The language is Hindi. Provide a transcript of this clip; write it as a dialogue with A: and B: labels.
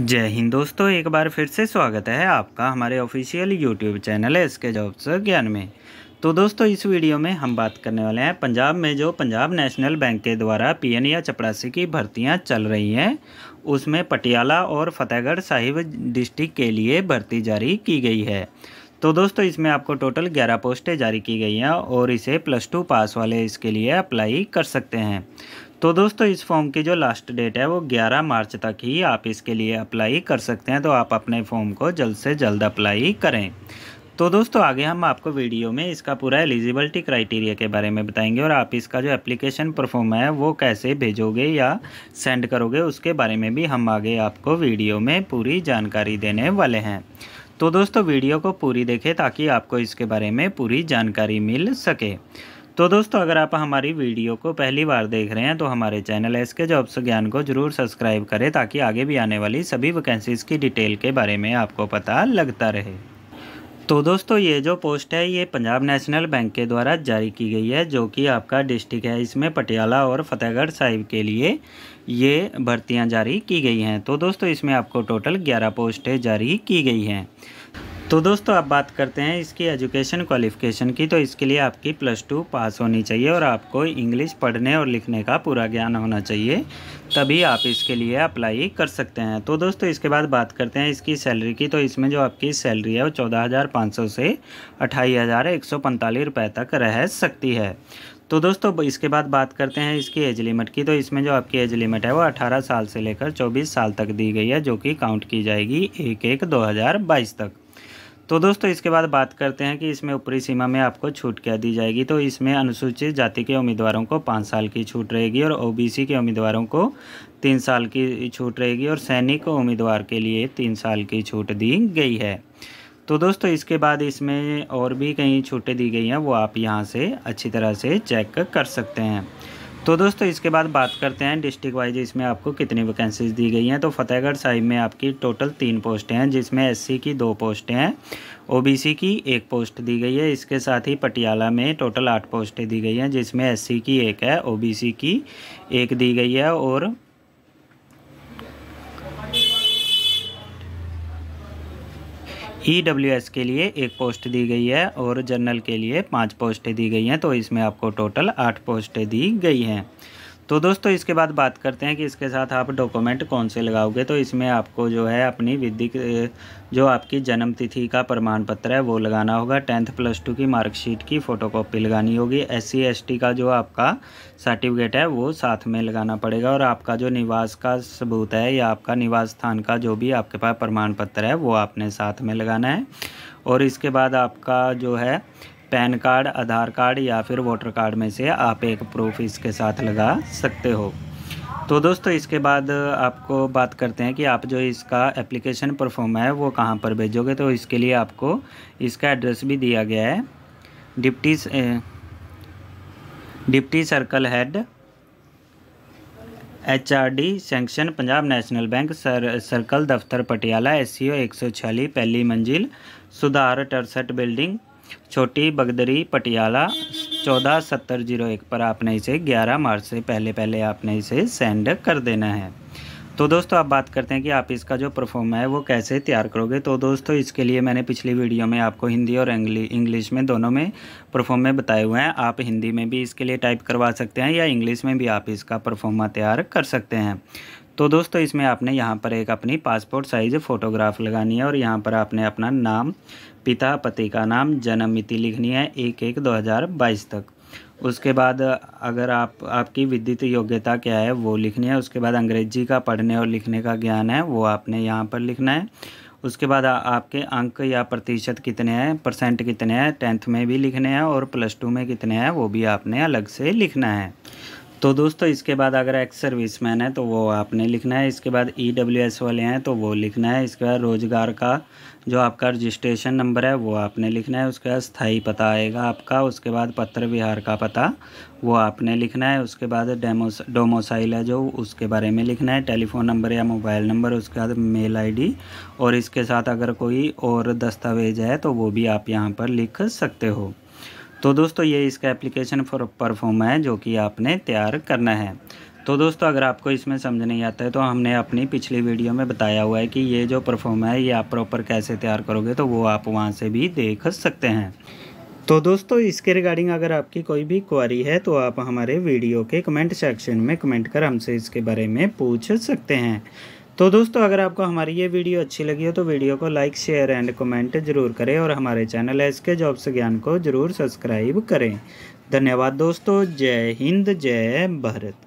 A: जय हिंद दोस्तों एक बार फिर से स्वागत है आपका हमारे official YouTube channel S K jobs Gyan में तो दोस्तों इस वीडियो में हम बात करने वाले हैं पंजाब में जो पंजाब नेशनल बैंक के द्वारा पीएन या चपरासी की भर्तियां चल रही हैं उसमें पटियाला और फतेहगढ़ साहिब डिस्ट्रिक्ट के लिए भर्ती जारी की गई है तो दोस्तों इसमें आपको टोटल ग्यारह पोस्टें जारी की गई हैं और इसे प्लस टू पास वाले इसके लिए अप्लाई कर सकते हैं तो दोस्तों इस फॉर्म की जो लास्ट डेट है वो 11 मार्च तक ही आप इसके लिए अप्लाई कर सकते हैं तो आप अपने फॉर्म को जल्द से जल्द अप्लाई करें तो दोस्तों आगे हम आपको वीडियो में इसका पूरा एलिजिबिलिटी क्राइटेरिया के बारे में बताएंगे और आप इसका जो एप्लीकेशन परफॉर्म है वो कैसे भेजोगे या सेंड करोगे उसके बारे में भी हम आगे आपको वीडियो में पूरी जानकारी देने वाले हैं तो दोस्तों वीडियो को पूरी देखें ताकि आपको इसके बारे में पूरी जानकारी मिल सके तो दोस्तों अगर आप हमारी वीडियो को पहली बार देख रहे हैं तो हमारे चैनल एस के जॉब्स ज्ञान को जरूर सब्सक्राइब करें ताकि आगे भी आने वाली सभी वैकेंसीज की डिटेल के बारे में आपको पता लगता रहे तो दोस्तों ये जो पोस्ट है ये पंजाब नेशनल बैंक के द्वारा जारी की गई है जो कि आपका डिस्ट्रिक्ट है इसमें पटियाला और फतेहगढ़ साहिब के लिए ये भर्तियां जारी की गई हैं तो दोस्तों इसमें आपको टोटल 11 पोस्टें जारी की गई हैं तो दोस्तों आप बात करते हैं इसकी एजुकेशन क्वालिफ़िकेशन की तो इसके लिए आपकी प्लस टू पास होनी चाहिए और आपको इंग्लिश पढ़ने और लिखने का पूरा ज्ञान होना चाहिए तभी आप इसके लिए अप्लाई कर सकते हैं तो दोस्तों इसके बाद बात करते हैं इसकी सैलरी की तो इसमें जो आपकी सैलरी है वो चौदह हज़ार पाँच सौ से अट्ठाईस हज़ार एक सौ पैंतालीस रुपये तक रह सकती है तो दोस्तों इसके बाद बात करते हैं इसकी एज लिमिट की तो इसमें जो आपकी एज लिमिट है वो 18 साल से लेकर 24 साल तक दी गई है जो कि काउंट की जाएगी एक एक 2022 तक तो दोस्तों इसके बाद बात करते हैं कि इसमें ऊपरी सीमा में आपको छूट क्या दी जाएगी तो इसमें अनुसूचित जाति के उम्मीदवारों को पाँच साल की छूट रहेगी और ओबीसी के उम्मीदवारों को तीन साल की छूट रहेगी और सैनिक उम्मीदवार के लिए तीन साल की छूट दी गई है तो दोस्तों इसके बाद इसमें और भी कई छूटें दी गई हैं वो आप यहाँ से अच्छी तरह से चेक कर सकते हैं तो दोस्तों इसके बाद बात करते हैं डिस्ट्रिक्ट वाइज इसमें आपको कितनी वैकेंसीज दी गई हैं तो फतेहगढ़ साहिब में आपकी टोटल तीन पोस्टें हैं जिसमें एससी की दो पोस्टें हैं ओबीसी की एक पोस्ट दी गई है इसके साथ ही पटियाला में टोटल आठ पोस्टें दी गई हैं जिसमें एससी की एक है ओबीसी की एक दी गई है और ई e के लिए एक पोस्ट दी गई है और जनरल के लिए पाँच पोस्टें दी गई हैं तो इसमें आपको टोटल आठ पोस्टें दी गई हैं तो दोस्तों इसके बाद बात करते हैं कि इसके साथ आप डॉक्यूमेंट कौन से लगाओगे तो इसमें आपको जो है अपनी विधिक जो आपकी जन्म तिथि का प्रमाण पत्र है वो लगाना होगा टेंथ प्लस टू की मार्कशीट की फ़ोटोकॉपी लगानी होगी एस सी का जो आपका सर्टिफिकेट है वो साथ में लगाना पड़ेगा और आपका जो निवास का सबूत है या आपका निवास स्थान का जो भी आपके पास प्रमाण पत्र है वो आपने साथ में लगाना है और इसके बाद आपका जो है पैन कार्ड आधार कार्ड या फिर वोटर कार्ड में से आप एक प्रूफ इसके साथ लगा सकते हो तो दोस्तों इसके बाद आपको बात करते हैं कि आप जो इसका एप्लीकेशन परफॉर्म है वो कहाँ पर भेजोगे तो इसके लिए आपको इसका एड्रेस भी दिया गया है deputy deputy circle head H R D section Punjab national bank sir circle दफ्तर पटियाला एस सी ओ एक सौ छियालीस पहली मंजिल सुधार टरसठ बिल्डिंग छोटी बगदरी पटियाला चौदह सत्तर जीरो एक पर आपने इसे ग्यारह मार्च से पहले पहले आपने इसे सेंड कर देना है तो दोस्तों आप बात करते हैं कि आप इसका जो परफॉर्म है वो कैसे तैयार करोगे तो दोस्तों इसके लिए मैंने पिछली वीडियो में आपको हिंदी और इंग्लिश में दोनों में परफॉर्म में बताए हुए हैं आप हिंदी में भी इसके लिए टाइप करवा सकते हैं या इंग्लिश में भी आप इसका परफॉर्मा तैयार कर सकते हैं तो दोस्तों इसमें आपने यहाँ पर एक अपनी पासपोर्ट साइज़ फ़ोटोग्राफ लगानी है और यहाँ पर आपने अपना नाम पिता पति का नाम जन्म मिति लिखनी है एक एक दो हज़ार बाईस तक उसके बाद अगर आप आपकी विद्युत योग्यता क्या है वो लिखनी है उसके बाद अंग्रेजी का पढ़ने और लिखने का ज्ञान है वो आपने यहाँ पर लिखना है उसके बाद आ, आपके अंक या प्रतिशत कितने हैं परसेंट कितने हैं टेंथ में भी लिखने हैं और प्लस टू में कितने हैं वो भी आपने अलग से लिखना है तो दोस्तों इसके बाद अगर एक्स सर्विस मैन है तो वो आपने लिखना है इसके बाद ई डब्ल्यू एस वाले हैं तो वो लिखना है इसके बाद रोज़गार का जो आपका रजिस्ट्रेशन नंबर है वो आपने लिखना है उसके बाद स्थाई पता आएगा आपका उसके बाद पत्र विहार का पता वो आपने लिखना है उसके बाद डेमोस डोमोसाइल है जो उसके बारे में लिखना है टेलीफोन नंबर या मोबाइल नंबर उसके बाद मेल आईडी और इसके साथ अगर कोई और दस्तावेज़ है तो वो भी आप यहाँ पर लिख सकते हो तो दोस्तों ये इसका एप्लीकेशन फॉर परफॉर्म है जो कि आपने तैयार करना है तो दोस्तों अगर आपको इसमें समझ नहीं आता है तो हमने अपनी पिछली वीडियो में बताया हुआ है कि ये जो परफॉर्म है ये आप प्रॉपर कैसे तैयार करोगे तो वो आप वहाँ से भी देख सकते हैं तो दोस्तों इसके रिगार्डिंग अगर आपकी कोई भी क्वारी है तो आप हमारे वीडियो के कमेंट सेक्शन में कमेंट कर हमसे इसके बारे में पूछ सकते हैं तो दोस्तों अगर आपको हमारी ये वीडियो अच्छी लगी हो तो वीडियो को लाइक शेयर एंड कमेंट जरूर करें और हमारे चैनल एस के जॉब्स ज्ञान को जरूर सब्सक्राइब करें धन्यवाद दोस्तों जय हिंद जय भारत